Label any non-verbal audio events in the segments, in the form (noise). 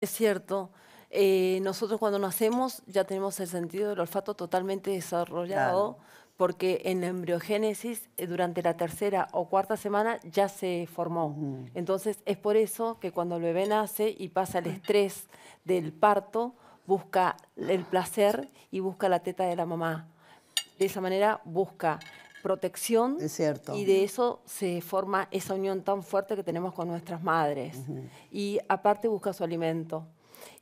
Es cierto. Eh, nosotros cuando nacemos ya tenemos el sentido del olfato totalmente desarrollado porque en la embriogénesis eh, durante la tercera o cuarta semana ya se formó. Entonces es por eso que cuando el bebé nace y pasa el estrés del parto, busca el placer y busca la teta de la mamá. De esa manera busca protección. Y de eso se forma esa unión tan fuerte que tenemos con nuestras madres. Y aparte busca su alimento.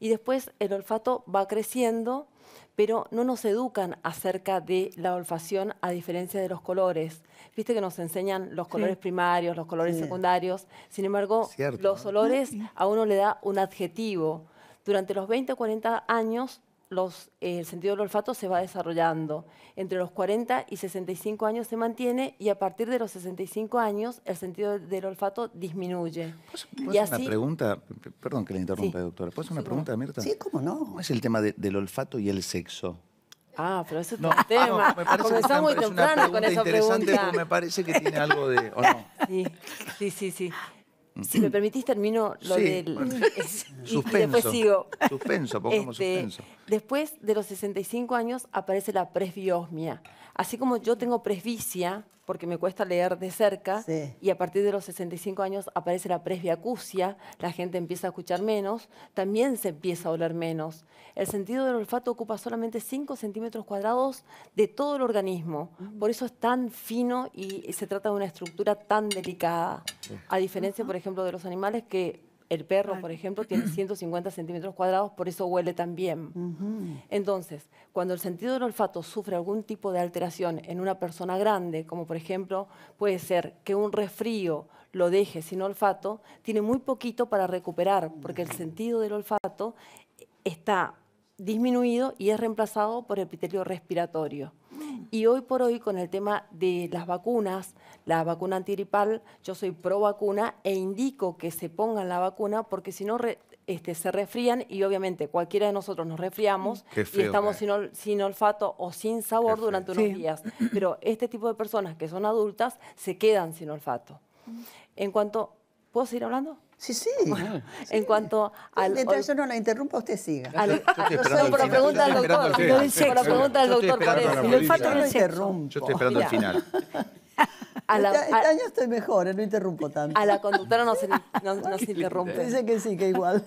Y después el olfato va creciendo, pero no nos educan acerca de la olfacción a diferencia de los colores. Viste que nos enseñan los colores primarios, los colores secundarios. Sin embargo, los olores mm, mm. a uno le da un adjetivo. Durante los 20 o 40 años eh, el sentido del olfato se va desarrollando. Entre los 40 y 65 años se mantiene y a partir de los 65 años el sentido del olfato disminuye. ¿Puedo hacer una pregunta? Perdón que le interrumpa, doctora. doctora. ¿Puedes una pregunta, Mirta? Sí, cómo no. es el tema del olfato y el sexo? Ah, pero ese es ah, tema. Comenzamos muy temprano con esa interesante pregunta. interesante me parece que tiene algo de... sí, sí. sí. Si me permitís, termino lo del. Bueno. suspenso. (laughs) Y después Suspenso, este, suspenso. Después de los 65 años aparece la presbiosmia. Así como yo tengo presbicia, porque me cuesta leer de cerca, y a partir de los 65 años aparece la presbiacusia, la gente empieza a escuchar menos, también se empieza a oler menos. El sentido del olfato ocupa solamente 5 centímetros cuadrados de todo el organismo, mm. por eso es tan fino y se trata de una estructura tan delicada, a diferencia, por ejemplo, de los animales que el perro, por ejemplo, tiene 150 centímetros cuadrados, por eso huele también. bien. Entonces, cuando el sentido del olfato sufre algún tipo de alteración en una persona grande, como por ejemplo puede ser que un resfrío lo deje sin olfato, tiene muy poquito para recuperar, porque el sentido del olfato está disminuido y es reemplazado por el epitelio respiratorio. Y hoy por hoy con el tema de las vacunas, la vacuna antiripal, yo soy pro vacuna e indico que se pongan la vacuna porque si no este, se resfrían y obviamente cualquiera de nosotros nos resfriamos y estamos eh. sin, olfato o sin sabor durante unos días. Pero este tipo de personas que son adultas se quedan sin olfato. Mm. En cuanto ¿Puedo seguir hablando? Sí, sí. (laughs) En cuanto al... Mientras yo no la interrumpa, usted siga. Al, yo, no, pero pregunta al doctor. Pero pregunta al doctor. Yo estoy esperando al final. (laughs) A este, este año estoy mejor, eh, no interrumpo tanto. A la conductora no se, (laughs) interrumpe. Dice que sí, que igual.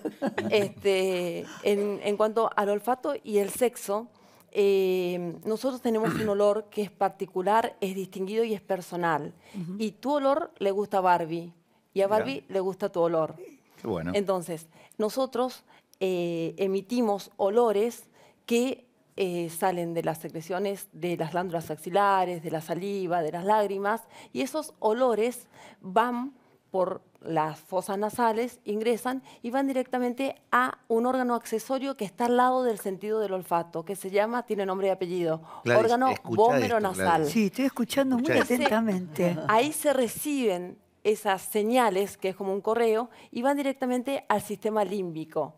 Este, en, en cuanto al olfato y el sexo, eh, nosotros tenemos un olor que es particular, es distinguido y es personal. Y tu olor le gusta a Barbie y a Barbie le gusta tu olor. Qué bueno. Entonces, nosotros eh, emitimos olores que eh, salen de las secreciones de las glándulas axilares, de la saliva, de las lágrimas, y esos olores van por las fosas nasales, ingresan y van directamente a un órgano accesorio que está al lado del sentido del olfato, que se llama, tiene nombre y apellido, órgano bómero nasal. Sí, estoy escuchando muy atentamente. Ahí se reciben esas señales, que es como un correo, y van directamente al sistema límbico.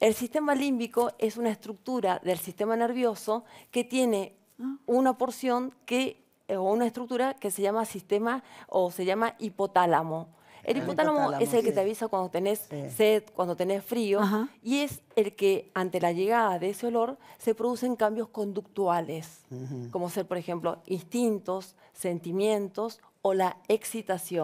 El sistema límbico es una estructura del sistema nervioso que tiene ah. una porción que, eh, o una estructura que se llama sistema o se llama hipotálamo. El ah. hipotálamo, es el que te avisa cuando tenés sed, cuando tenés frío, y es el que ante la llegada de ese olor se producen cambios conductuales, como ser, por ejemplo, instintos, sentimientos o la excitación.